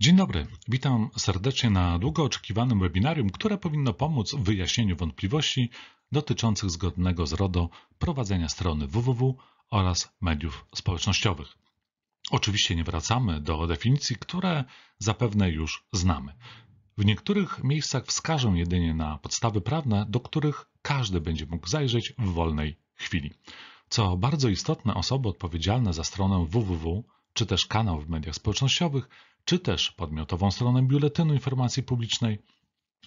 Dzień dobry, witam serdecznie na długo oczekiwanym webinarium, które powinno pomóc w wyjaśnieniu wątpliwości dotyczących zgodnego z RODO prowadzenia strony www oraz mediów społecznościowych. Oczywiście nie wracamy do definicji, które zapewne już znamy. W niektórych miejscach wskażę jedynie na podstawy prawne, do których każdy będzie mógł zajrzeć w wolnej chwili. Co bardzo istotne, osoby odpowiedzialne za stronę www czy też kanał w mediach społecznościowych czy też podmiotową stronę Biuletynu Informacji Publicznej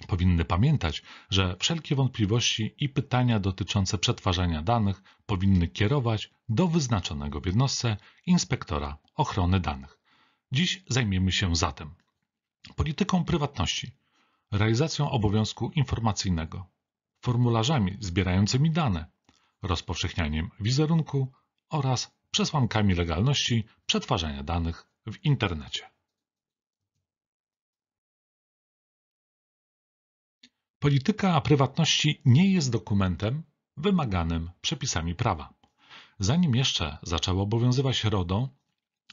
powinny pamiętać, że wszelkie wątpliwości i pytania dotyczące przetwarzania danych powinny kierować do wyznaczonego w jednostce inspektora ochrony danych. Dziś zajmiemy się zatem polityką prywatności, realizacją obowiązku informacyjnego, formularzami zbierającymi dane, rozpowszechnianiem wizerunku oraz przesłankami legalności przetwarzania danych w internecie. Polityka prywatności nie jest dokumentem wymaganym przepisami prawa. Zanim jeszcze zaczęło obowiązywać RODO,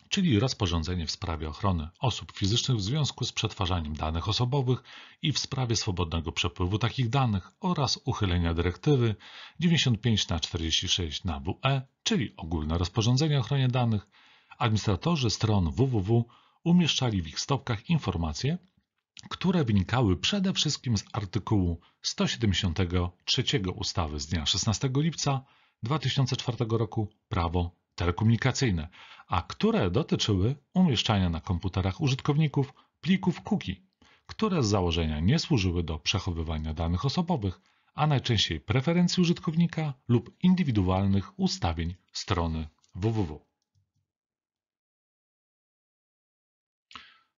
czyli rozporządzenie w sprawie ochrony osób fizycznych w związku z przetwarzaniem danych osobowych i w sprawie swobodnego przepływu takich danych oraz uchylenia dyrektywy 95 na 46 na WE, czyli ogólne rozporządzenie o ochronie danych, administratorzy stron www umieszczali w ich stopkach informacje które wynikały przede wszystkim z artykułu 173 ustawy z dnia 16 lipca 2004 roku Prawo telekomunikacyjne, a które dotyczyły umieszczania na komputerach użytkowników plików cookie, które z założenia nie służyły do przechowywania danych osobowych, a najczęściej preferencji użytkownika lub indywidualnych ustawień strony www.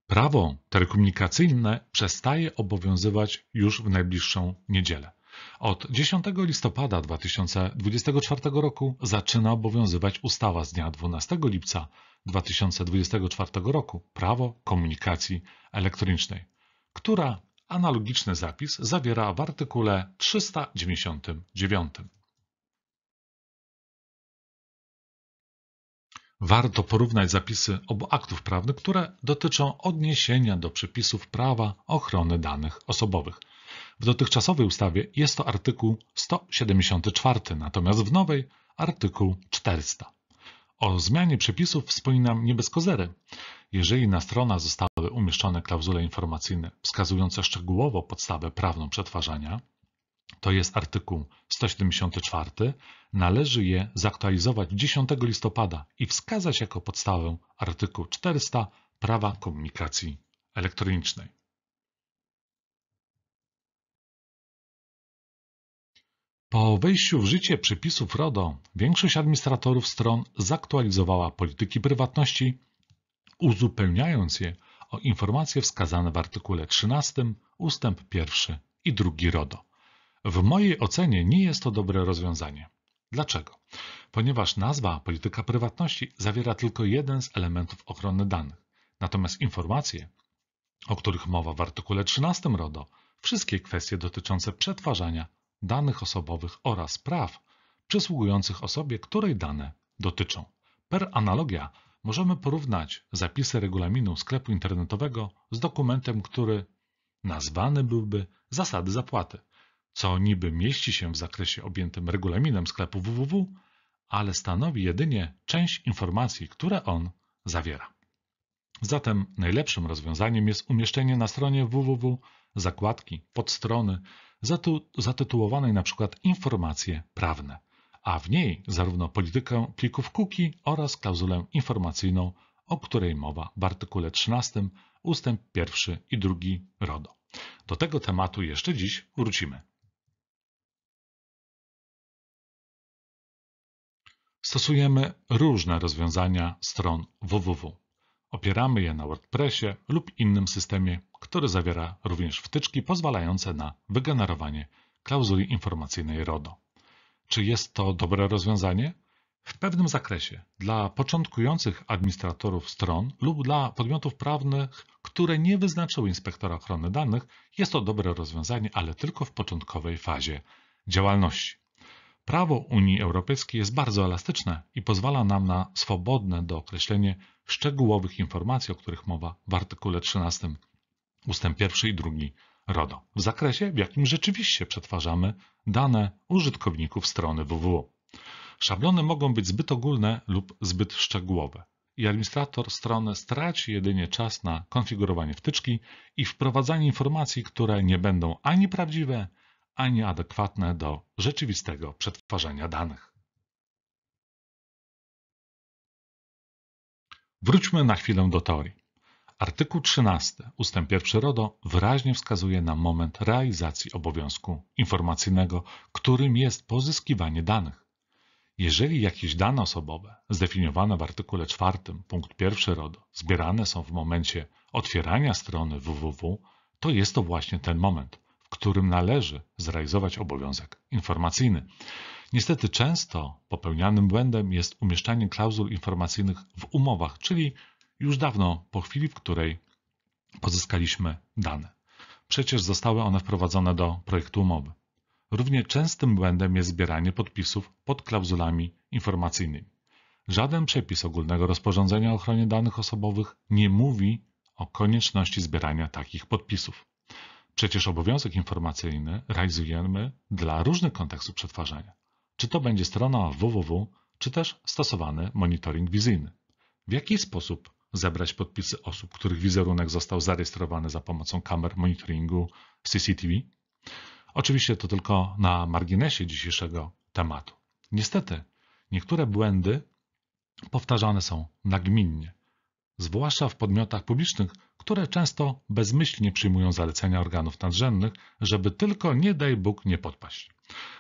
Prawo telekomunikacyjne przestaje obowiązywać już w najbliższą niedzielę. Od 10 listopada 2024 roku zaczyna obowiązywać ustawa z dnia 12 lipca 2024 roku Prawo Komunikacji Elektronicznej, która analogiczny zapis zawiera w artykule 399. Warto porównać zapisy obu aktów prawnych, które dotyczą odniesienia do przepisów prawa ochrony danych osobowych. W dotychczasowej ustawie jest to artykuł 174, natomiast w nowej artykuł 400. O zmianie przepisów wspominam nie bez kozery. Jeżeli na stronach zostały umieszczone klauzule informacyjne wskazujące szczegółowo podstawę prawną przetwarzania, to jest artykuł 174, należy je zaktualizować 10 listopada i wskazać jako podstawę artykuł 400 prawa komunikacji elektronicznej. Po wejściu w życie przepisów RODO większość administratorów stron zaktualizowała polityki prywatności, uzupełniając je o informacje wskazane w artykule 13 ustęp 1 i 2 RODO. W mojej ocenie nie jest to dobre rozwiązanie. Dlaczego? Ponieważ nazwa polityka prywatności zawiera tylko jeden z elementów ochrony danych, natomiast informacje, o których mowa w artykule 13 RODO, wszystkie kwestie dotyczące przetwarzania danych osobowych oraz praw przysługujących osobie, której dane dotyczą. Per analogia możemy porównać zapisy regulaminu sklepu internetowego z dokumentem, który nazwany byłby zasady zapłaty co niby mieści się w zakresie objętym regulaminem sklepu www, ale stanowi jedynie część informacji, które on zawiera. Zatem najlepszym rozwiązaniem jest umieszczenie na stronie www zakładki, podstrony zatytułowanej na przykład Informacje prawne, a w niej zarówno politykę plików cookie oraz klauzulę informacyjną, o której mowa w artykule 13 ustęp 1 i 2 RODO. Do tego tematu jeszcze dziś wrócimy. Stosujemy różne rozwiązania stron www. Opieramy je na WordPressie lub innym systemie, który zawiera również wtyczki pozwalające na wygenerowanie klauzuli informacyjnej RODO. Czy jest to dobre rozwiązanie? W pewnym zakresie dla początkujących administratorów stron lub dla podmiotów prawnych, które nie wyznaczyły inspektora ochrony danych, jest to dobre rozwiązanie, ale tylko w początkowej fazie działalności. Prawo Unii Europejskiej jest bardzo elastyczne i pozwala nam na swobodne dookreślenie szczegółowych informacji, o których mowa w artykule 13 ustęp 1 i 2 RODO w zakresie, w jakim rzeczywiście przetwarzamy dane użytkowników strony www. Szablony mogą być zbyt ogólne lub zbyt szczegółowe i administrator strony straci jedynie czas na konfigurowanie wtyczki i wprowadzanie informacji, które nie będą ani prawdziwe, a adekwatne do rzeczywistego przetwarzania danych. Wróćmy na chwilę do teorii. Artykuł 13 ust. 1 RODO wyraźnie wskazuje na moment realizacji obowiązku informacyjnego, którym jest pozyskiwanie danych. Jeżeli jakieś dane osobowe zdefiniowane w artykule 4 punkt 1 RODO zbierane są w momencie otwierania strony www, to jest to właśnie ten moment – którym należy zrealizować obowiązek informacyjny. Niestety często popełnianym błędem jest umieszczanie klauzul informacyjnych w umowach, czyli już dawno po chwili, w której pozyskaliśmy dane. Przecież zostały one wprowadzone do projektu umowy. Równie częstym błędem jest zbieranie podpisów pod klauzulami informacyjnymi. Żaden przepis ogólnego rozporządzenia o ochronie danych osobowych nie mówi o konieczności zbierania takich podpisów. Przecież obowiązek informacyjny realizujemy dla różnych kontekstów przetwarzania. Czy to będzie strona www, czy też stosowany monitoring wizyjny. W jaki sposób zebrać podpisy osób, których wizerunek został zarejestrowany za pomocą kamer monitoringu CCTV? Oczywiście to tylko na marginesie dzisiejszego tematu. Niestety, niektóre błędy powtarzane są nagminnie zwłaszcza w podmiotach publicznych, które często bezmyślnie przyjmują zalecenia organów nadrzędnych, żeby tylko nie daj Bóg nie podpaść.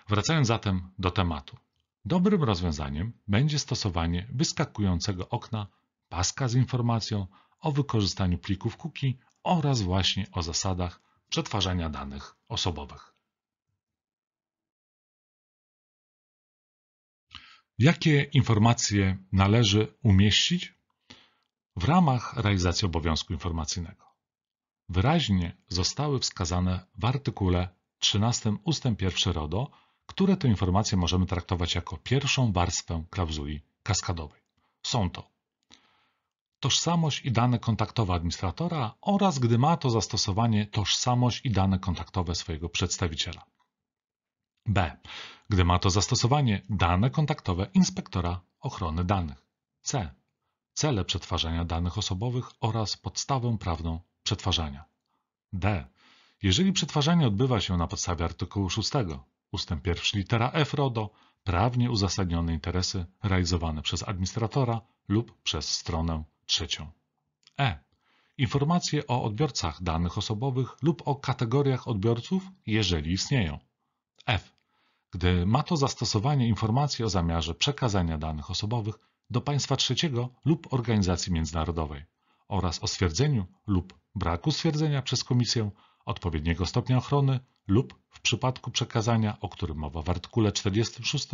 Wracając zatem do tematu. Dobrym rozwiązaniem będzie stosowanie wyskakującego okna paska z informacją o wykorzystaniu plików cookie oraz właśnie o zasadach przetwarzania danych osobowych. Jakie informacje należy umieścić w ramach realizacji obowiązku informacyjnego. Wyraźnie zostały wskazane w artykule 13 ust. 1 RODO, które te informacje możemy traktować jako pierwszą warstwę klauzuli kaskadowej. Są to tożsamość i dane kontaktowe administratora oraz, gdy ma to zastosowanie, tożsamość i dane kontaktowe swojego przedstawiciela. B. Gdy ma to zastosowanie, dane kontaktowe inspektora ochrony danych. C cele przetwarzania danych osobowych oraz podstawę prawną przetwarzania. D. Jeżeli przetwarzanie odbywa się na podstawie artykułu 6 ust. 1 litera F RODO, prawnie uzasadnione interesy realizowane przez administratora lub przez stronę trzecią. E. Informacje o odbiorcach danych osobowych lub o kategoriach odbiorców, jeżeli istnieją. F. Gdy ma to zastosowanie informacje o zamiarze przekazania danych osobowych do państwa trzeciego lub organizacji międzynarodowej oraz o stwierdzeniu lub braku stwierdzenia przez Komisję odpowiedniego stopnia ochrony lub w przypadku przekazania, o którym mowa w artykule 46,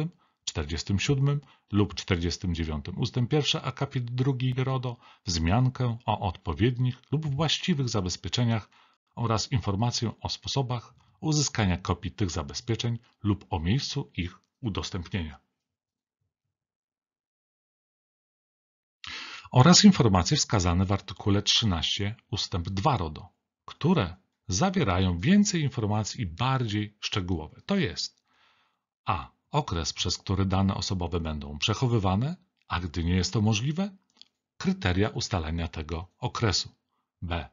47 lub 49 ust. 1 akapit 2 RODO wzmiankę o odpowiednich lub właściwych zabezpieczeniach oraz informację o sposobach uzyskania kopii tych zabezpieczeń lub o miejscu ich udostępnienia. oraz informacje wskazane w artykule 13 ustęp 2 RODO, które zawierają więcej informacji i bardziej szczegółowe. To jest a. Okres, przez który dane osobowe będą przechowywane, a gdy nie jest to możliwe, kryteria ustalenia tego okresu. b.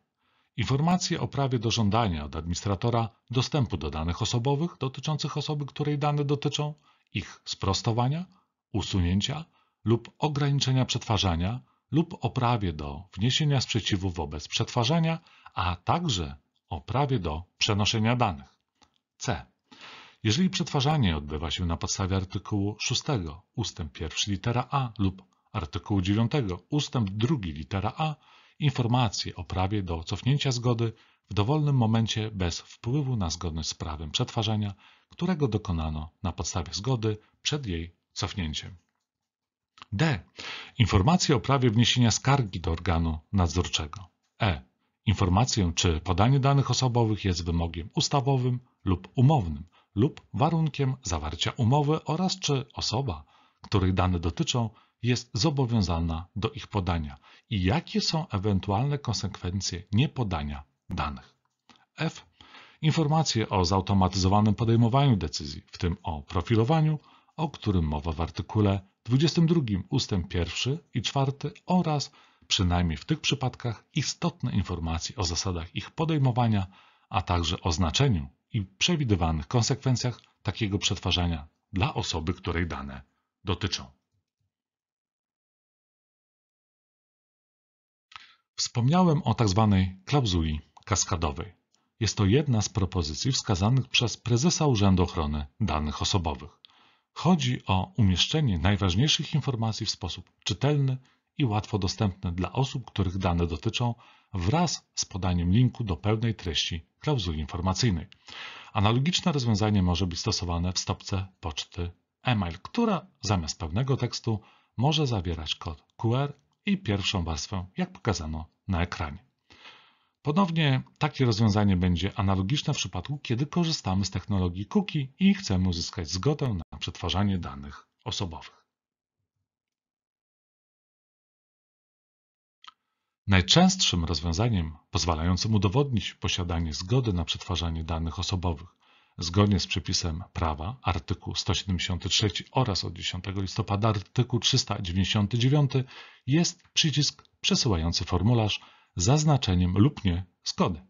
Informacje o prawie do żądania od administratora dostępu do danych osobowych dotyczących osoby, której dane dotyczą, ich sprostowania, usunięcia lub ograniczenia przetwarzania lub o prawie do wniesienia sprzeciwu wobec przetwarzania, a także o prawie do przenoszenia danych. C. Jeżeli przetwarzanie odbywa się na podstawie artykułu 6 ust. 1 litera a lub artykułu 9 ust. 2 litera a, informacje o prawie do cofnięcia zgody w dowolnym momencie bez wpływu na zgodność z prawem przetwarzania, którego dokonano na podstawie zgody przed jej cofnięciem. D. Informacje o prawie wniesienia skargi do organu nadzorczego. E. Informację, czy podanie danych osobowych jest wymogiem ustawowym lub umownym lub warunkiem zawarcia umowy oraz czy osoba, której dane dotyczą, jest zobowiązana do ich podania i jakie są ewentualne konsekwencje niepodania danych. F. Informacje o zautomatyzowanym podejmowaniu decyzji, w tym o profilowaniu, o którym mowa w artykule 22 ust. 1 i 4 oraz, przynajmniej w tych przypadkach, istotne informacje o zasadach ich podejmowania, a także o znaczeniu i przewidywanych konsekwencjach takiego przetwarzania dla osoby, której dane dotyczą. Wspomniałem o tzw. Tak klauzuli kaskadowej. Jest to jedna z propozycji wskazanych przez prezesa Urzędu Ochrony Danych Osobowych. Chodzi o umieszczenie najważniejszych informacji w sposób czytelny i łatwo dostępny dla osób, których dane dotyczą, wraz z podaniem linku do pełnej treści klauzuli informacyjnej. Analogiczne rozwiązanie może być stosowane w stopce poczty e-mail, która zamiast pełnego tekstu może zawierać kod QR i pierwszą warstwę, jak pokazano na ekranie. Ponownie takie rozwiązanie będzie analogiczne w przypadku, kiedy korzystamy z technologii cookie i chcemy uzyskać zgodę na przetwarzanie danych osobowych. Najczęstszym rozwiązaniem pozwalającym udowodnić posiadanie zgody na przetwarzanie danych osobowych zgodnie z przepisem prawa artykuł 173 oraz od 10 listopada artykuł 399 jest przycisk przesyłający formularz zaznaczeniem lub nie zgody.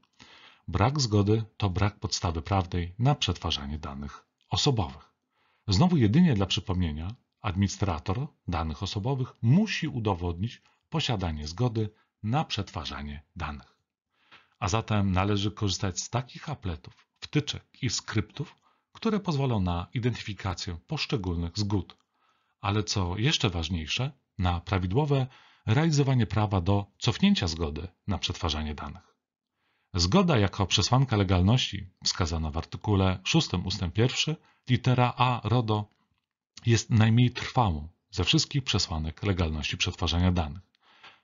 Brak zgody to brak podstawy prawnej na przetwarzanie danych osobowych. Znowu jedynie dla przypomnienia, administrator danych osobowych musi udowodnić posiadanie zgody na przetwarzanie danych. A zatem należy korzystać z takich apletów, wtyczek i skryptów, które pozwolą na identyfikację poszczególnych zgód, ale co jeszcze ważniejsze, na prawidłowe realizowanie prawa do cofnięcia zgody na przetwarzanie danych. Zgoda jako przesłanka legalności wskazana w artykule 6 ust. 1 litera a RODO jest najmniej trwałą ze wszystkich przesłanek legalności przetwarzania danych.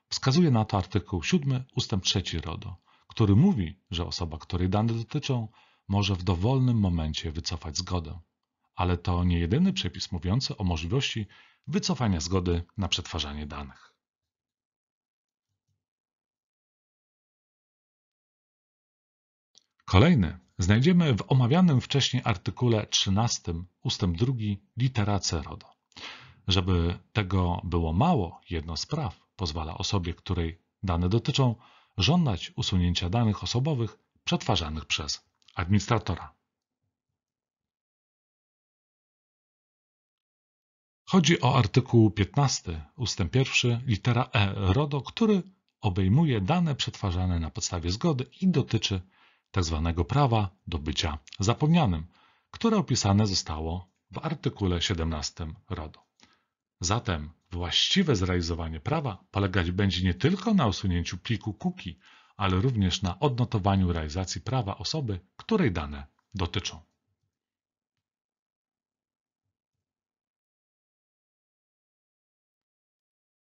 Wskazuje na to artykuł 7 ust. 3 RODO, który mówi, że osoba, której dane dotyczą, może w dowolnym momencie wycofać zgodę. Ale to nie jedyny przepis mówiący o możliwości wycofania zgody na przetwarzanie danych. Kolejny znajdziemy w omawianym wcześniej artykule 13 ustęp 2 litera C RODO. Żeby tego było mało, jedno z praw pozwala osobie, której dane dotyczą, żądać usunięcia danych osobowych przetwarzanych przez administratora. Chodzi o artykuł 15 ustęp 1 litera E RODO, który obejmuje dane przetwarzane na podstawie zgody i dotyczy tzw. Tak prawa do bycia zapomnianym, które opisane zostało w artykule 17 RODO. Zatem właściwe zrealizowanie prawa polegać będzie nie tylko na usunięciu pliku cookie, ale również na odnotowaniu realizacji prawa osoby, której dane dotyczą.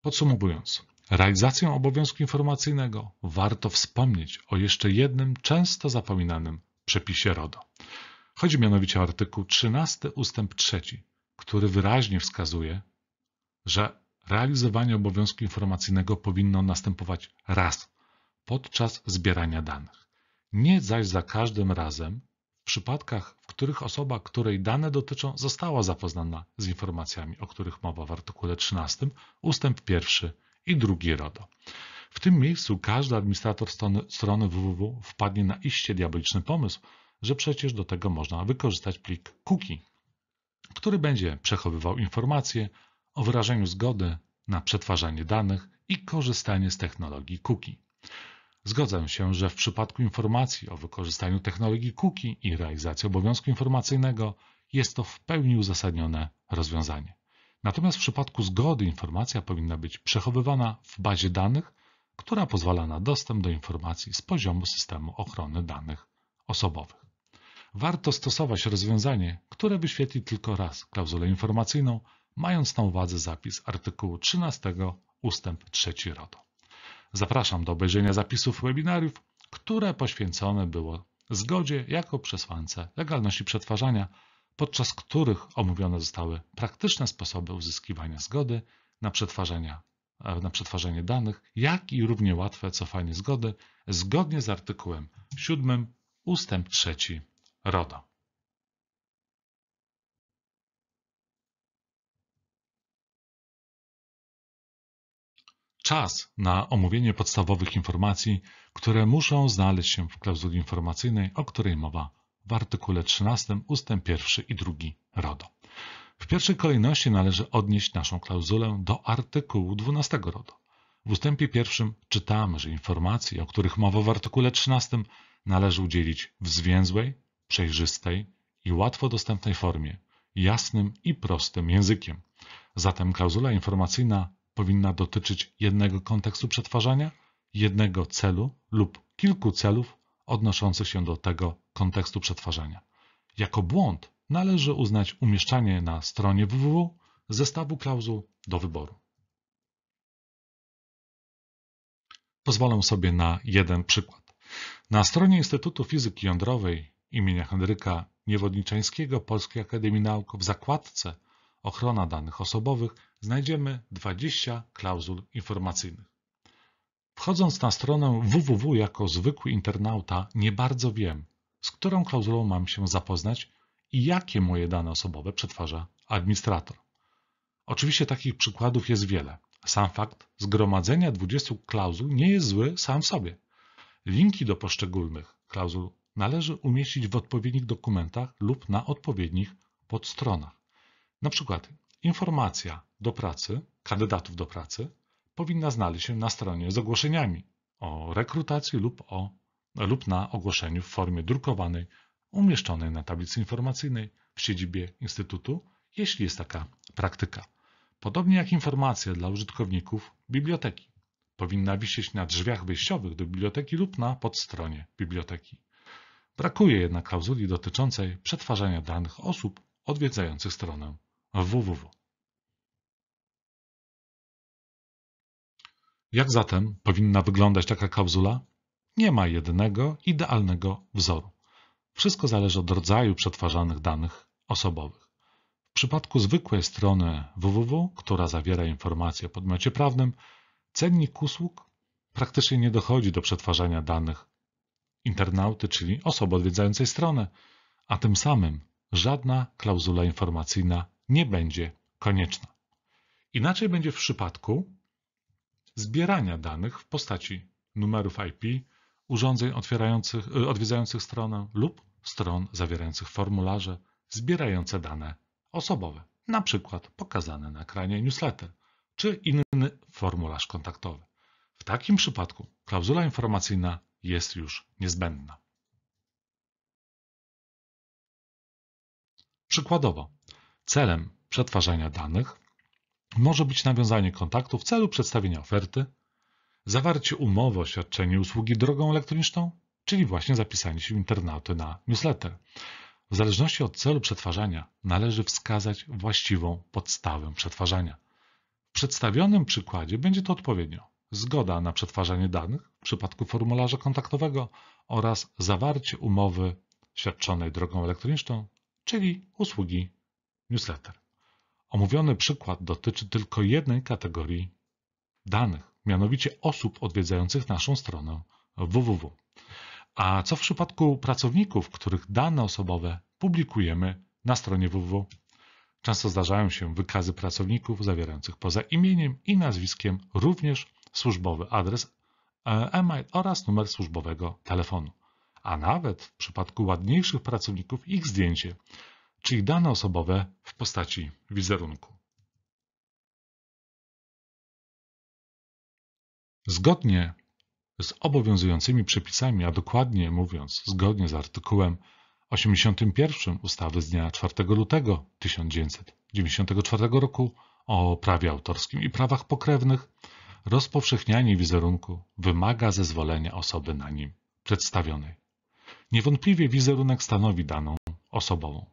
Podsumowując, Realizacją obowiązku informacyjnego warto wspomnieć o jeszcze jednym często zapominanym przepisie RODO. Chodzi mianowicie o artykuł 13 ustęp 3, który wyraźnie wskazuje, że realizowanie obowiązku informacyjnego powinno następować raz podczas zbierania danych, nie zaś za każdym razem w przypadkach, w których osoba, której dane dotyczą, została zapoznana z informacjami, o których mowa w artykule 13 ustęp 1 i drugi RODO. W tym miejscu każdy administrator strony, www wpadnie na iście diaboliczny pomysł, że przecież do tego można wykorzystać plik cookie, który będzie przechowywał informacje o wyrażeniu zgody na przetwarzanie danych i korzystanie z technologii cookie. Zgodzę się, że w przypadku informacji o wykorzystaniu technologii cookie i realizacji obowiązku informacyjnego jest to w pełni uzasadnione rozwiązanie. Natomiast w przypadku zgody informacja powinna być przechowywana w bazie danych, która pozwala na dostęp do informacji z poziomu systemu ochrony danych osobowych. Warto stosować rozwiązanie, które wyświetli tylko raz klauzulę informacyjną, mając na uwadze zapis artykułu 13 ustęp 3 RODO. Zapraszam do obejrzenia zapisów webinariów, które poświęcone było zgodzie jako przesłance legalności przetwarzania podczas których omówione zostały praktyczne sposoby uzyskiwania zgody na, e, na przetwarzanie danych, jak i równie łatwe cofanie zgody zgodnie z artykułem 7 ustęp 3 RODO. czas na omówienie podstawowych informacji, które muszą znaleźć się w klauzuli informacyjnej, o której mowa w artykule 13 ustęp 1 i 2 RODO. W pierwszej kolejności należy odnieść naszą klauzulę do artykułu 12 RODO. W ustępie pierwszym czytamy, że informacji, o których mowa w artykule 13 należy udzielić w zwięzłej, przejrzystej i łatwo dostępnej formie, jasnym i prostym językiem. Zatem klauzula informacyjna powinna dotyczyć jednego kontekstu przetwarzania, jednego celu lub kilku celów odnoszących się do tego kontekstu przetwarzania. Jako błąd należy uznać umieszczanie na stronie www zestawu klauzul do wyboru. Pozwolę sobie na jeden przykład. Na stronie Instytutu Fizyki Jądrowej im. Henryka Niewodniczańskiego Polskiej Akademii Nauk w zakładce Ochrona danych osobowych znajdziemy 20 klauzul informacyjnych. Wchodząc na stronę www jako zwykły internauta, nie bardzo wiem, z którą klauzulą mam się zapoznać i jakie moje dane osobowe przetwarza administrator. Oczywiście takich przykładów jest wiele. Sam fakt zgromadzenia 20 klauzul nie jest zły sam w sobie. Linki do poszczególnych klauzul należy umieścić w odpowiednich dokumentach lub na odpowiednich podstronach. Na przykład informacja do pracy, kandydatów do pracy, powinna znaleźć się na stronie z ogłoszeniami o rekrutacji lub, o, lub na ogłoszeniu w formie drukowanej umieszczonej na tablicy informacyjnej w siedzibie Instytutu, jeśli jest taka praktyka. Podobnie jak informacja dla użytkowników biblioteki. Powinna wisieć na drzwiach wejściowych do biblioteki lub na podstronie biblioteki. Brakuje jednak klauzuli dotyczącej przetwarzania danych osób odwiedzających stronę www. Jak zatem powinna wyglądać taka klauzula? Nie ma jednego, idealnego wzoru. Wszystko zależy od rodzaju przetwarzanych danych osobowych. W przypadku zwykłej strony www, która zawiera informacje o podmiocie prawnym, cennik usług praktycznie nie dochodzi do przetwarzania danych internauty, czyli osoby odwiedzającej stronę, a tym samym żadna klauzula informacyjna nie będzie konieczna. Inaczej będzie w przypadku, zbierania danych w postaci numerów IP, urządzeń e, odwiedzających stronę lub stron zawierających formularze zbierające dane osobowe, np. pokazane na ekranie newsletter czy inny formularz kontaktowy. W takim przypadku klauzula informacyjna jest już niezbędna. Przykładowo, celem przetwarzania danych może być nawiązanie kontaktu w celu przedstawienia oferty, zawarcie umowy o świadczenie usługi drogą elektroniczną, czyli właśnie zapisanie się internauty na newsletter. W zależności od celu przetwarzania należy wskazać właściwą podstawę przetwarzania. W przedstawionym przykładzie będzie to odpowiednio zgoda na przetwarzanie danych w przypadku formularza kontaktowego oraz zawarcie umowy świadczonej drogą elektroniczną, czyli usługi newsletter. Omówiony przykład dotyczy tylko jednej kategorii danych, mianowicie osób odwiedzających naszą stronę www. A co w przypadku pracowników, których dane osobowe publikujemy na stronie www? Często zdarzają się wykazy pracowników zawierających poza imieniem i nazwiskiem również służbowy adres e, e-mail oraz numer służbowego telefonu. A nawet w przypadku ładniejszych pracowników ich zdjęcie, czyli dane osobowe w postaci wizerunku. Zgodnie z obowiązującymi przepisami, a dokładnie mówiąc, zgodnie z artykułem 81 ustawy z dnia 4 lutego 1994 roku o prawie autorskim i prawach pokrewnych, rozpowszechnianie wizerunku wymaga zezwolenia osoby na nim przedstawionej. Niewątpliwie wizerunek stanowi daną osobową.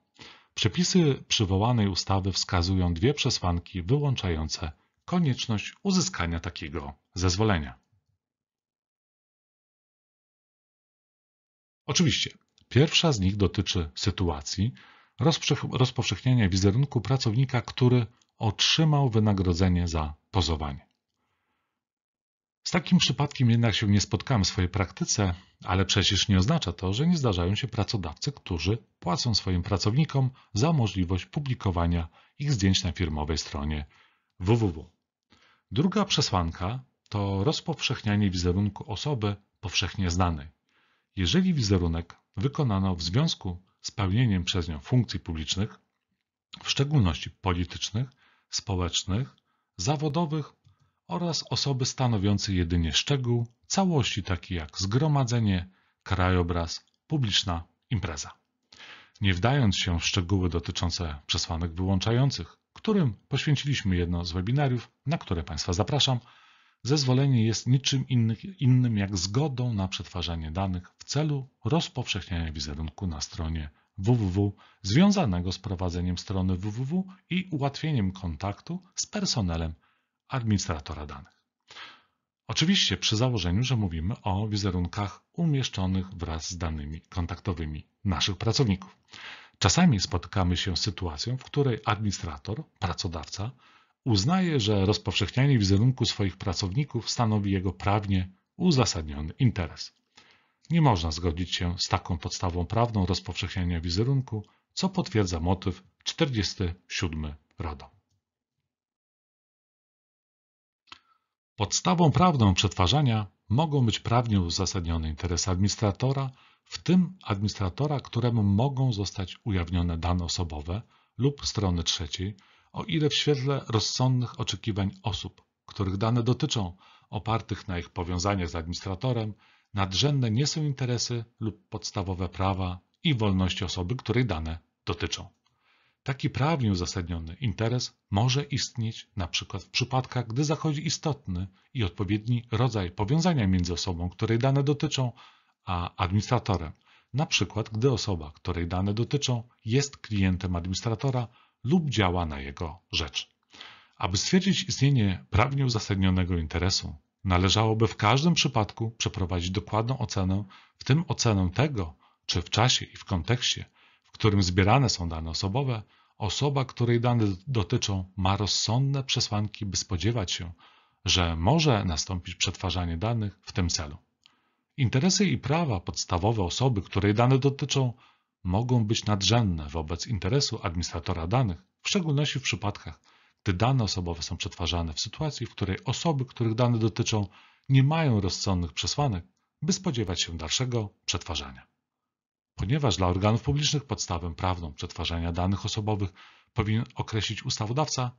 Przepisy przywołanej ustawy wskazują dwie przesłanki wyłączające konieczność uzyskania takiego zezwolenia. Oczywiście, pierwsza z nich dotyczy sytuacji rozpowszechniania wizerunku pracownika, który otrzymał wynagrodzenie za pozowanie. Z takim przypadkiem jednak się nie spotkałem w swojej praktyce, ale przecież nie oznacza to, że nie zdarzają się pracodawcy, którzy płacą swoim pracownikom za możliwość publikowania ich zdjęć na firmowej stronie www. Druga przesłanka to rozpowszechnianie wizerunku osoby powszechnie znanej. Jeżeli wizerunek wykonano w związku z pełnieniem przez nią funkcji publicznych, w szczególności politycznych, społecznych, zawodowych oraz osoby stanowiące jedynie szczegół całości takie jak zgromadzenie, krajobraz, publiczna impreza. Nie wdając się w szczegóły dotyczące przesłanek wyłączających, którym poświęciliśmy jedno z webinariów, na które Państwa zapraszam, zezwolenie jest niczym innym jak zgodą na przetwarzanie danych w celu rozpowszechniania wizerunku na stronie www związanego z prowadzeniem strony www i ułatwieniem kontaktu z personelem administratora danych. Oczywiście przy założeniu, że mówimy o wizerunkach umieszczonych wraz z danymi kontaktowymi naszych pracowników. Czasami spotykamy się z sytuacją, w której administrator, pracodawca, uznaje, że rozpowszechnianie wizerunku swoich pracowników stanowi jego prawnie uzasadniony interes. Nie można zgodzić się z taką podstawą prawną rozpowszechniania wizerunku, co potwierdza motyw 47 RODO. Podstawą prawną przetwarzania mogą być prawnie uzasadnione interesy administratora, w tym administratora, któremu mogą zostać ujawnione dane osobowe lub strony trzeciej, o ile w świetle rozsądnych oczekiwań osób, których dane dotyczą, opartych na ich powiązaniach z administratorem, nadrzędne nie są interesy lub podstawowe prawa i wolności osoby, której dane dotyczą. Taki prawnie uzasadniony interes może istnieć na przykład w przypadkach, gdy zachodzi istotny i odpowiedni rodzaj powiązania między osobą, której dane dotyczą, a administratorem. Na przykład, gdy osoba, której dane dotyczą, jest klientem administratora lub działa na jego rzecz. Aby stwierdzić istnienie prawnie uzasadnionego interesu, należałoby w każdym przypadku przeprowadzić dokładną ocenę, w tym ocenę tego, czy w czasie i w kontekście w którym zbierane są dane osobowe, osoba, której dane dotyczą, ma rozsądne przesłanki, by spodziewać się, że może nastąpić przetwarzanie danych w tym celu. Interesy i prawa podstawowe osoby, której dane dotyczą, mogą być nadrzędne wobec interesu administratora danych, w szczególności w przypadkach, gdy dane osobowe są przetwarzane w sytuacji, w której osoby, których dane dotyczą, nie mają rozsądnych przesłanek, by spodziewać się dalszego przetwarzania. Ponieważ dla organów publicznych podstawę prawną przetwarzania danych osobowych powinien określić ustawodawca,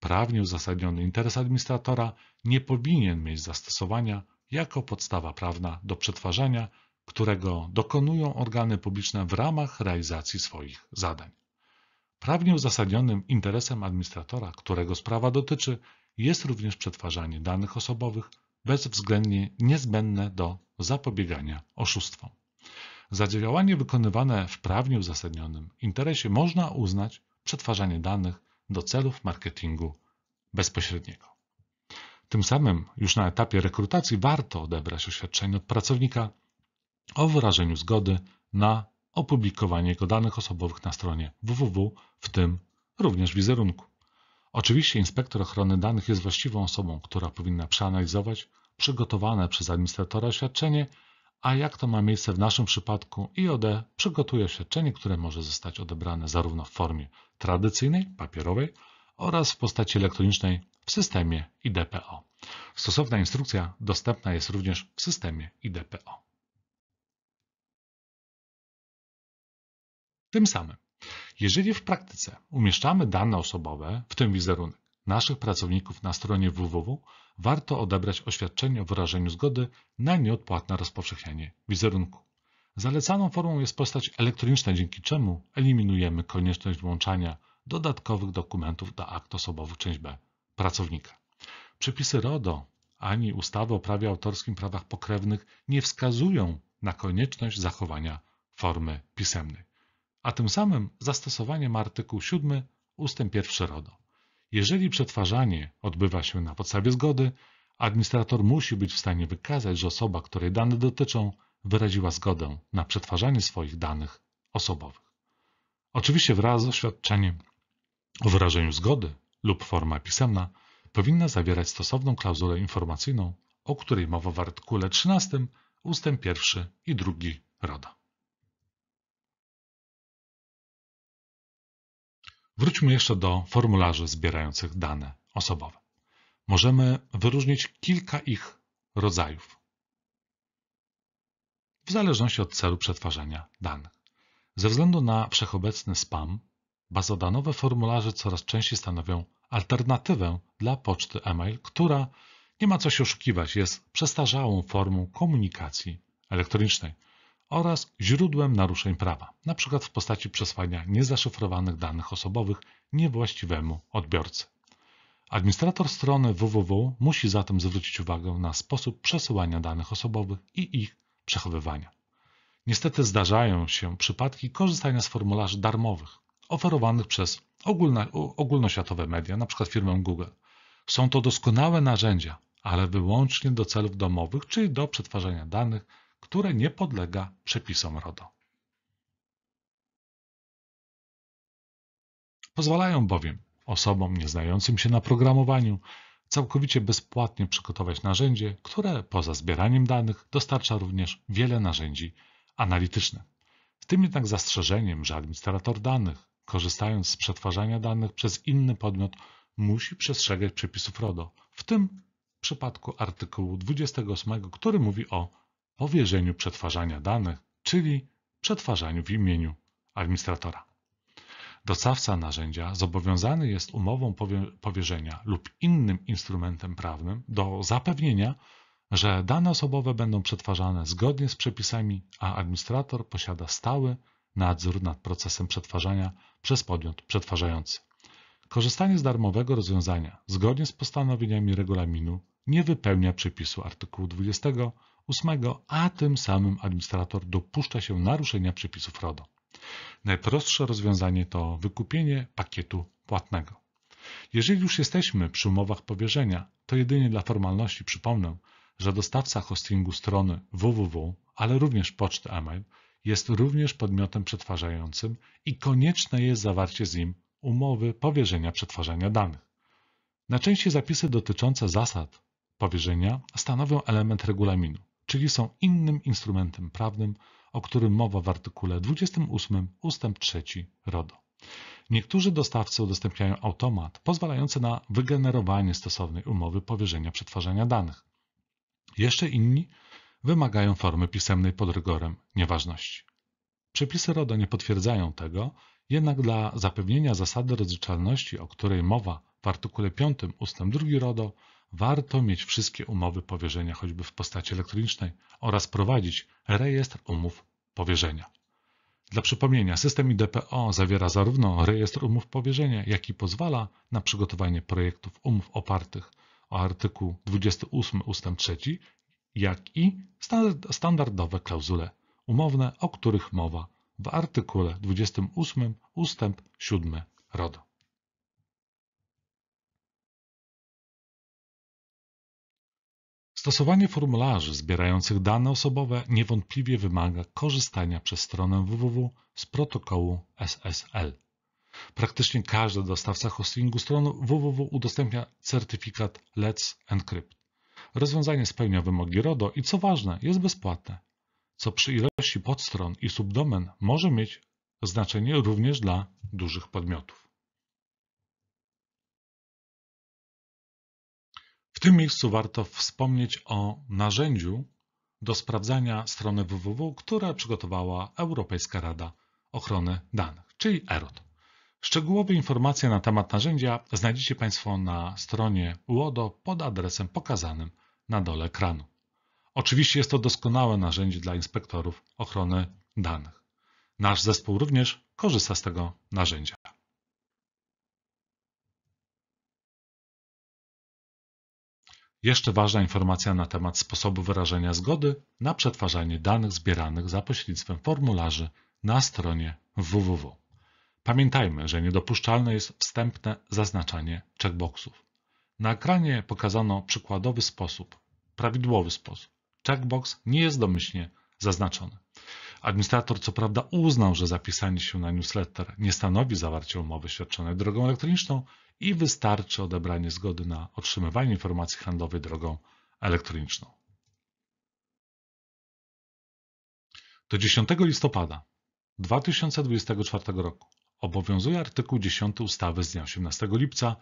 prawnie uzasadniony interes administratora nie powinien mieć zastosowania jako podstawa prawna do przetwarzania, którego dokonują organy publiczne w ramach realizacji swoich zadań. Prawnie uzasadnionym interesem administratora, którego sprawa dotyczy, jest również przetwarzanie danych osobowych bezwzględnie niezbędne do zapobiegania oszustwom. Za działanie wykonywane w prawnie uzasadnionym interesie można uznać przetwarzanie danych do celów marketingu bezpośredniego. Tym samym już na etapie rekrutacji warto odebrać oświadczenie od pracownika o wyrażeniu zgody na opublikowanie jego danych osobowych na stronie www, w tym również wizerunku. Oczywiście inspektor ochrony danych jest właściwą osobą, która powinna przeanalizować przygotowane przez administratora oświadczenie a jak to ma miejsce w naszym przypadku, IOD przygotuje oświadczenie, które może zostać odebrane zarówno w formie tradycyjnej, papierowej oraz w postaci elektronicznej w systemie IDPO. Stosowna instrukcja dostępna jest również w systemie IDPO. Tym samym, jeżeli w praktyce umieszczamy dane osobowe, w tym wizerunek, naszych pracowników na stronie www warto odebrać oświadczenie o wyrażeniu zgody na nieodpłatne rozpowszechnianie wizerunku. Zalecaną formą jest postać elektroniczna, dzięki czemu eliminujemy konieczność włączania dodatkowych dokumentów do akt osobowych część B pracownika. Przepisy RODO ani ustawy o prawie autorskim prawach pokrewnych nie wskazują na konieczność zachowania formy pisemnej, a tym samym zastosowaniem artykuł 7 ust. 1 RODO. Jeżeli przetwarzanie odbywa się na podstawie zgody, administrator musi być w stanie wykazać, że osoba, której dane dotyczą, wyraziła zgodę na przetwarzanie swoich danych osobowych. Oczywiście wraz z oświadczeniem o wyrażeniu zgody lub forma pisemna powinna zawierać stosowną klauzulę informacyjną, o której mowa w artykule 13 ustęp 1 i 2 RODO. Wróćmy jeszcze do formularzy zbierających dane osobowe. Możemy wyróżnić kilka ich rodzajów, w zależności od celu przetwarzania danych. Ze względu na wszechobecny spam, bazodanowe formularze coraz częściej stanowią alternatywę dla poczty e-mail, która nie ma co się oszukiwać, jest przestarzałą formą komunikacji elektronicznej oraz źródłem naruszeń prawa, np. w postaci przesłania niezaszyfrowanych danych osobowych niewłaściwemu odbiorcy. Administrator strony www musi zatem zwrócić uwagę na sposób przesyłania danych osobowych i ich przechowywania. Niestety zdarzają się przypadki korzystania z formularzy darmowych oferowanych przez ogólno, ogólnoświatowe media, np. firmę Google. Są to doskonałe narzędzia, ale wyłącznie do celów domowych, czyli do przetwarzania danych które nie podlega przepisom RODO. Pozwalają bowiem osobom nieznającym się na programowaniu całkowicie bezpłatnie przygotować narzędzie, które poza zbieraniem danych dostarcza również wiele narzędzi analitycznych. Z tym jednak zastrzeżeniem, że administrator danych, korzystając z przetwarzania danych przez inny podmiot, musi przestrzegać przepisów RODO, w tym przypadku artykułu 28, który mówi o o wierzeniu przetwarzania danych, czyli przetwarzaniu w imieniu administratora. Dostawca narzędzia zobowiązany jest umową powierzenia lub innym instrumentem prawnym do zapewnienia, że dane osobowe będą przetwarzane zgodnie z przepisami, a administrator posiada stały nadzór nad procesem przetwarzania przez podmiot przetwarzający. Korzystanie z darmowego rozwiązania zgodnie z postanowieniami regulaminu nie wypełnia przepisu artykułu 20 8, a tym samym administrator dopuszcza się naruszenia przepisów RODO. Najprostsze rozwiązanie to wykupienie pakietu płatnego. Jeżeli już jesteśmy przy umowach powierzenia, to jedynie dla formalności przypomnę, że dostawca hostingu strony www, ale również poczty e-mail jest również podmiotem przetwarzającym i konieczne jest zawarcie z nim umowy powierzenia przetwarzania danych. Na części zapisy dotyczące zasad powierzenia stanowią element regulaminu czyli są innym instrumentem prawnym, o którym mowa w artykule 28 ustęp 3 RODO. Niektórzy dostawcy udostępniają automat pozwalający na wygenerowanie stosownej umowy powierzenia przetwarzania danych. Jeszcze inni wymagają formy pisemnej pod rygorem nieważności. Przepisy RODO nie potwierdzają tego, jednak dla zapewnienia zasady rozliczalności, o której mowa w artykule 5 ust. 2 RODO, warto mieć wszystkie umowy powierzenia, choćby w postaci elektronicznej, oraz prowadzić rejestr umów powierzenia. Dla przypomnienia, system IDPO zawiera zarówno rejestr umów powierzenia, jak i pozwala na przygotowanie projektów umów opartych o artykuł 28 ust. 3, jak i standardowe klauzule umowne, o których mowa w artykule 28 ust. 7 RODO. Stosowanie formularzy zbierających dane osobowe niewątpliwie wymaga korzystania przez stronę www z protokołu SSL. Praktycznie każdy dostawca hostingu stron www udostępnia certyfikat Let's Encrypt. Rozwiązanie spełnia wymogi RODO i co ważne, jest bezpłatne, co przy ilości podstron i subdomen może mieć znaczenie również dla dużych podmiotów. tym miejscu warto wspomnieć o narzędziu do sprawdzania strony www, które przygotowała Europejska Rada Ochrony Danych, czyli EROD. Szczegółowe informacje na temat narzędzia znajdziecie Państwo na stronie UODO pod adresem pokazanym na dole ekranu. Oczywiście jest to doskonałe narzędzie dla inspektorów ochrony danych. Nasz zespół również korzysta z tego narzędzia. Jeszcze ważna informacja na temat sposobu wyrażenia zgody na przetwarzanie danych zbieranych za pośrednictwem formularzy na stronie www. Pamiętajmy, że niedopuszczalne jest wstępne zaznaczanie checkboxów. Na ekranie pokazano przykładowy sposób, prawidłowy sposób. Checkbox nie jest domyślnie zaznaczony. Administrator co prawda uznał, że zapisanie się na newsletter nie stanowi zawarcia umowy świadczonej drogą elektroniczną, i wystarczy odebranie zgody na otrzymywanie informacji handlowej drogą elektroniczną. Do 10 listopada 2024 roku obowiązuje artykuł 10 ustawy z dnia 18 lipca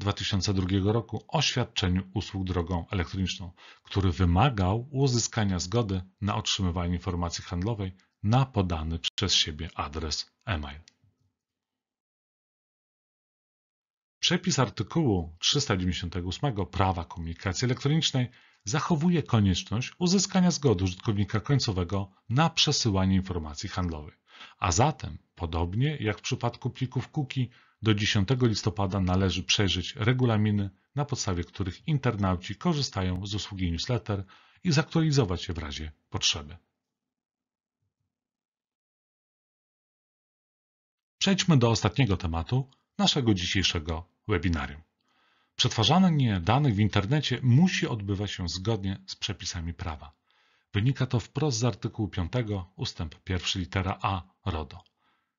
2002 roku o świadczeniu usług drogą elektroniczną, który wymagał uzyskania zgody na otrzymywanie informacji handlowej na podany przez siebie adres e-mail. Przepis artykułu 398 prawa komunikacji elektronicznej zachowuje konieczność uzyskania zgody użytkownika końcowego na przesyłanie informacji handlowych, a zatem, podobnie jak w przypadku plików cookie, do 10 listopada należy przejrzeć regulaminy, na podstawie których internauci korzystają z usługi newsletter i zaktualizować je w razie potrzeby. Przejdźmy do ostatniego tematu, naszego dzisiejszego webinarium. Przetwarzanie danych w internecie musi odbywać się zgodnie z przepisami prawa. Wynika to wprost z artykułu 5 ustęp 1 litera a RODO.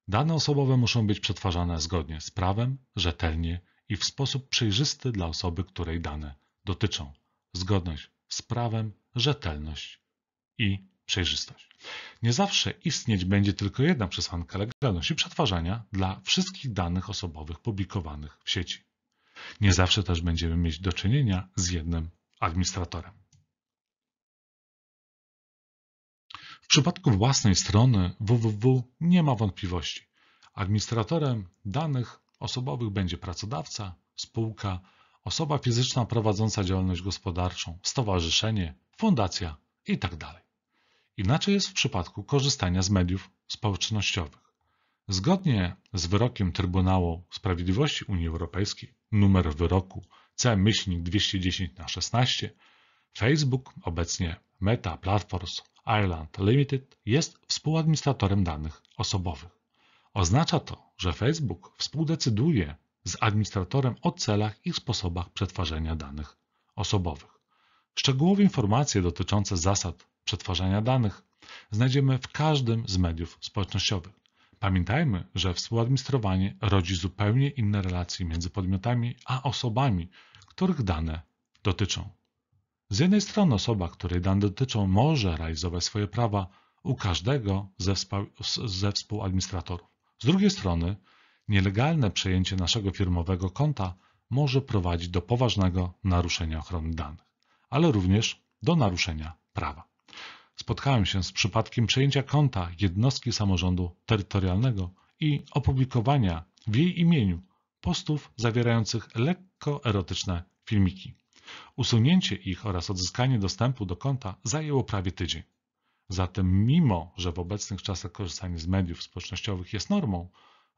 Dane osobowe muszą być przetwarzane zgodnie z prawem, rzetelnie i w sposób przejrzysty dla osoby, której dane dotyczą. Zgodność z prawem, rzetelność i przejrzystość. Nie zawsze istnieć będzie tylko jedna przesłanka legalności przetwarzania dla wszystkich danych osobowych publikowanych w sieci. Nie zawsze też będziemy mieć do czynienia z jednym administratorem. W przypadku własnej strony www nie ma wątpliwości. Administratorem danych osobowych będzie pracodawca, spółka, osoba fizyczna prowadząca działalność gospodarczą, stowarzyszenie, fundacja itd. Tak Inaczej jest w przypadku korzystania z mediów społecznościowych. Zgodnie z wyrokiem Trybunału Sprawiedliwości Unii Europejskiej, numer wyroku C-210 na 16, Facebook, obecnie Meta Platforms Ireland Limited, jest współadministratorem danych osobowych. Oznacza to, że Facebook współdecyduje z administratorem o celach i sposobach przetwarzania danych osobowych. Szczegółowe informacje dotyczące zasad przetwarzania danych znajdziemy w każdym z mediów społecznościowych. Pamiętajmy, że współadministrowanie rodzi zupełnie inne relacje między podmiotami a osobami, których dane dotyczą. Z jednej strony osoba, której dane dotyczą, może realizować swoje prawa u każdego ze, ze współadministratorów. Z drugiej strony, nielegalne przejęcie naszego firmowego konta może prowadzić do poważnego naruszenia ochrony danych, ale również do naruszenia prawa spotkałem się z przypadkiem przejęcia konta jednostki samorządu terytorialnego i opublikowania w jej imieniu postów zawierających lekko erotyczne filmiki. Usunięcie ich oraz odzyskanie dostępu do konta zajęło prawie tydzień. Zatem, mimo że w obecnych czasach korzystanie z mediów społecznościowych jest normą,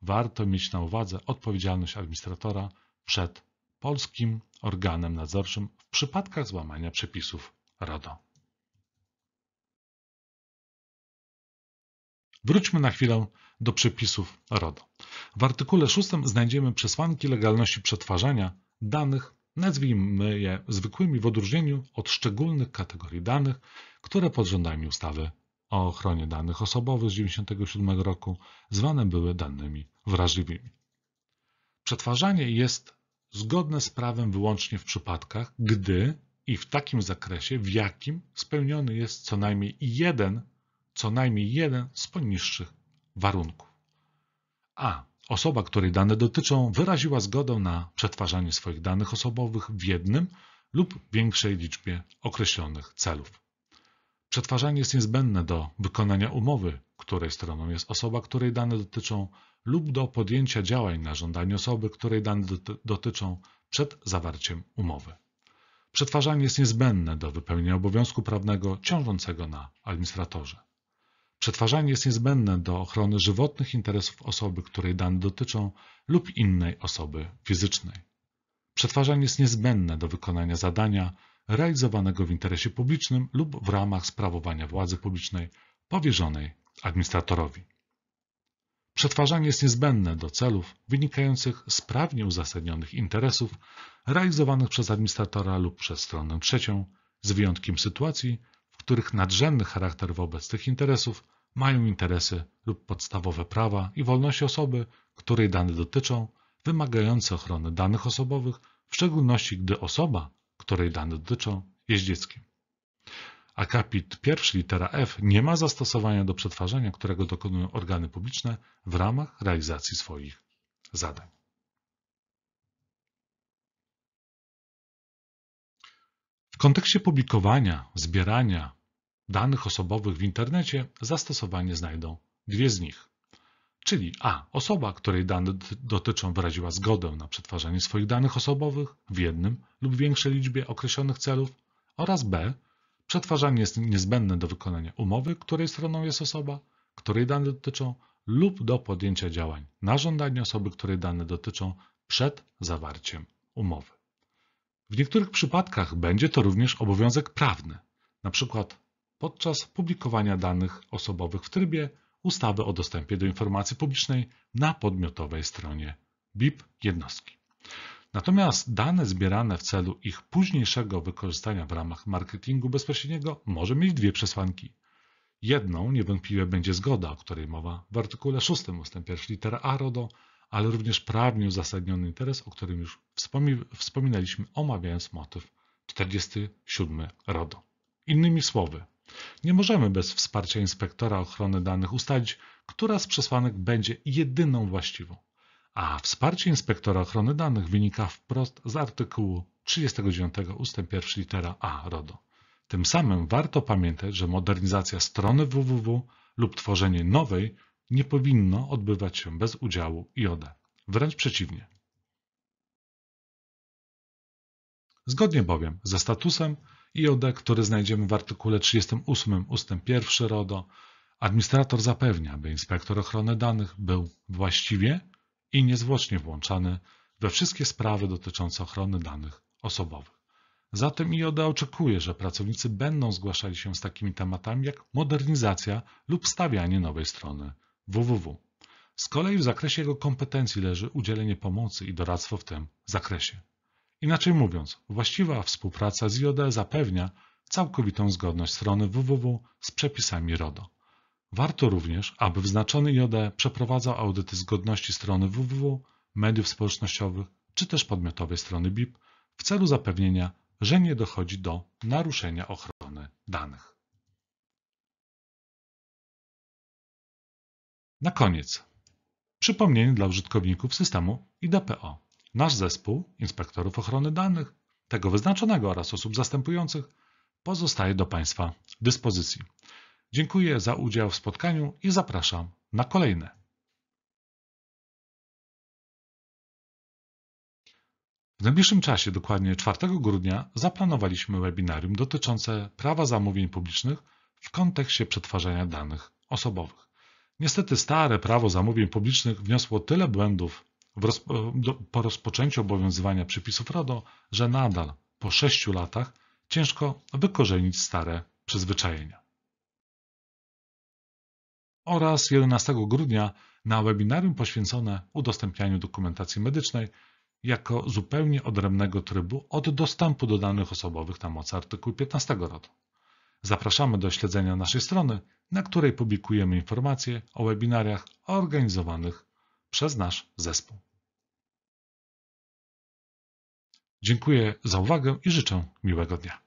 warto mieć na uwadze odpowiedzialność administratora przed polskim organem nadzorczym w przypadkach złamania przepisów RODO. Wróćmy na chwilę do przepisów RODO. W artykule 6 znajdziemy przesłanki legalności przetwarzania danych, nazwijmy je zwykłymi w odróżnieniu od szczególnych kategorii danych, które pod rządami ustawy o ochronie danych osobowych z 1997 roku zwane były danymi wrażliwymi. Przetwarzanie jest zgodne z prawem wyłącznie w przypadkach, gdy i w takim zakresie, w jakim spełniony jest co najmniej jeden co najmniej jeden z poniższych warunków. A. Osoba, której dane dotyczą, wyraziła zgodę na przetwarzanie swoich danych osobowych w jednym lub większej liczbie określonych celów. Przetwarzanie jest niezbędne do wykonania umowy, której stroną jest osoba, której dane dotyczą, lub do podjęcia działań na żądanie osoby, której dane dotyczą przed zawarciem umowy. Przetwarzanie jest niezbędne do wypełnienia obowiązku prawnego ciążącego na administratorze. Przetwarzanie jest niezbędne do ochrony żywotnych interesów osoby, której dane dotyczą, lub innej osoby fizycznej. Przetwarzanie jest niezbędne do wykonania zadania realizowanego w interesie publicznym lub w ramach sprawowania władzy publicznej powierzonej administratorowi. Przetwarzanie jest niezbędne do celów wynikających z prawnie uzasadnionych interesów realizowanych przez administratora lub przez stronę trzecią, z wyjątkiem sytuacji, których nadrzędny charakter wobec tych interesów mają interesy lub podstawowe prawa i wolności osoby, której dane dotyczą, wymagające ochrony danych osobowych, w szczególności gdy osoba, której dane dotyczą, jest dzieckiem. Akapit pierwszy litera F nie ma zastosowania do przetwarzania, którego dokonują organy publiczne w ramach realizacji swoich zadań. kontekście publikowania, zbierania danych osobowych w internecie zastosowanie znajdą dwie z nich. Czyli a. Osoba, której dane dotyczą, wyraziła zgodę na przetwarzanie swoich danych osobowych w jednym lub większej liczbie określonych celów, oraz b. Przetwarzanie jest niezbędne do wykonania umowy, której stroną jest osoba, której dane dotyczą, lub do podjęcia działań na żądanie osoby, której dane dotyczą przed zawarciem umowy. W niektórych przypadkach będzie to również obowiązek prawny, np. podczas publikowania danych osobowych w trybie ustawy o dostępie do informacji publicznej na podmiotowej stronie BIP jednostki. Natomiast dane zbierane w celu ich późniejszego wykorzystania w ramach marketingu bezpośredniego może mieć dwie przesłanki. Jedną niewątpliwie będzie zgoda, o której mowa w artykule 6 ust. 1 litera a RODO ale również prawnie uzasadniony interes, o którym już wspominaliśmy, omawiając motyw 47 RODO. Innymi słowy, nie możemy bez wsparcia inspektora ochrony danych ustalić, która z przesłanek będzie jedyną właściwą. A wsparcie inspektora ochrony danych wynika wprost z artykułu 39 ust. 1 litera A RODO. Tym samym warto pamiętać, że modernizacja strony www lub tworzenie nowej nie powinno odbywać się bez udziału IOD. Wręcz przeciwnie. Zgodnie bowiem ze statusem IOD, który znajdziemy w artykule 38 ust. 1 RODO, administrator zapewnia, by inspektor ochrony danych był właściwie i niezwłocznie włączany we wszystkie sprawy dotyczące ochrony danych osobowych. Zatem IOD oczekuje, że pracownicy będą zgłaszali się z takimi tematami jak modernizacja lub stawianie nowej strony www. Z kolei w zakresie jego kompetencji leży udzielenie pomocy i doradztwo w tym zakresie. Inaczej mówiąc, właściwa współpraca z IOD zapewnia całkowitą zgodność strony www z przepisami RODO. Warto również, aby wznaczony IOD przeprowadzał audyty zgodności strony www, mediów społecznościowych czy też podmiotowej strony BIP w celu zapewnienia, że nie dochodzi do naruszenia ochrony danych. Na koniec przypomnienie dla użytkowników systemu IDPO. Nasz zespół inspektorów ochrony danych, tego wyznaczonego oraz osób zastępujących pozostaje do Państwa dyspozycji. Dziękuję za udział w spotkaniu i zapraszam na kolejne. W najbliższym czasie, dokładnie 4 grudnia, zaplanowaliśmy webinarium dotyczące prawa zamówień publicznych w kontekście przetwarzania danych osobowych. Niestety stare prawo zamówień publicznych wniosło tyle błędów do, po rozpoczęciu obowiązywania przepisów RODO, że nadal po sześciu latach ciężko wykorzenić stare przyzwyczajenia. Oraz 11 grudnia na webinarium poświęcone udostępnianiu dokumentacji medycznej jako zupełnie odrębnego trybu od dostępu do danych osobowych na mocy artykułu 15 RODO. Zapraszamy do śledzenia naszej strony na której publikujemy informacje o webinariach organizowanych przez nasz zespół. Dziękuję za uwagę i życzę miłego dnia.